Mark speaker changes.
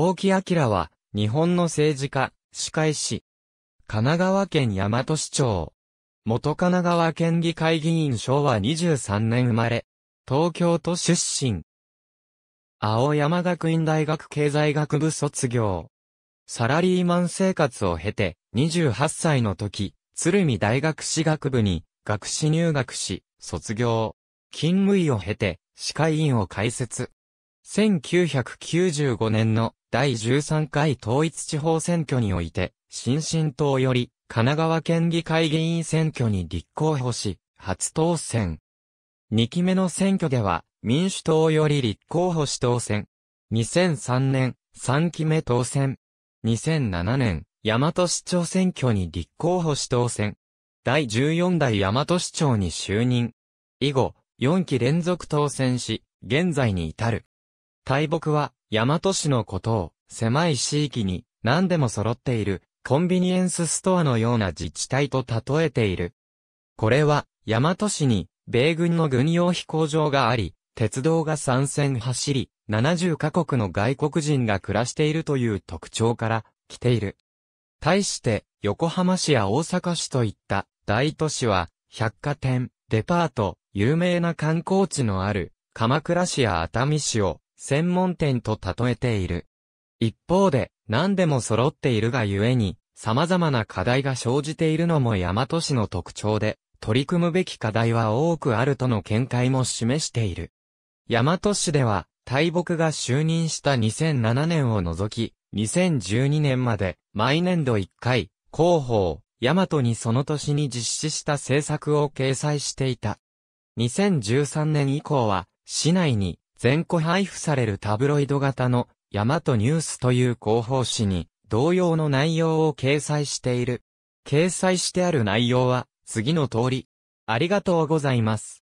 Speaker 1: 大木明は、日本の政治家、歯科医師。神奈川県大和市長。元神奈川県議会議員昭和23年生まれ。東京都出身。青山学院大学経済学部卒業。サラリーマン生活を経て、28歳の時、鶴見大学士学部に学士入学し、卒業。勤務医を経て、歯科医院を開設。1995年の第13回統一地方選挙において、新進党より、神奈川県議会議員選挙に立候補し、初当選。2期目の選挙では、民主党より立候補し当選。2003年、3期目当選。2007年、大和市長選挙に立候補し当選。第14代大和市長に就任。以後、4期連続当選し、現在に至る。大木は、大和市のことを、狭い地域に、何でも揃っている、コンビニエンスストアのような自治体と例えている。これは、大和市に、米軍の軍用飛行場があり、鉄道が参戦走り、70カ国の外国人が暮らしているという特徴から来ている。対して、横浜市や大阪市といった大都市は、百貨店、デパート、有名な観光地のある、鎌倉市や熱海市を専門店と例えている。一方で、何でも揃っているがゆえに、様々な課題が生じているのも大和市の特徴で、取り組むべき課題は多くあるとの見解も示している。大和市では、大木が就任した2007年を除き、2012年まで、毎年度1回、広報、大和にその年に実施した政策を掲載していた。2013年以降は、市内に、全個配布されるタブロイド型のヤマトニュースという広報誌に同様の内容を掲載している。掲載してある内容は次の通り。ありがとうございます。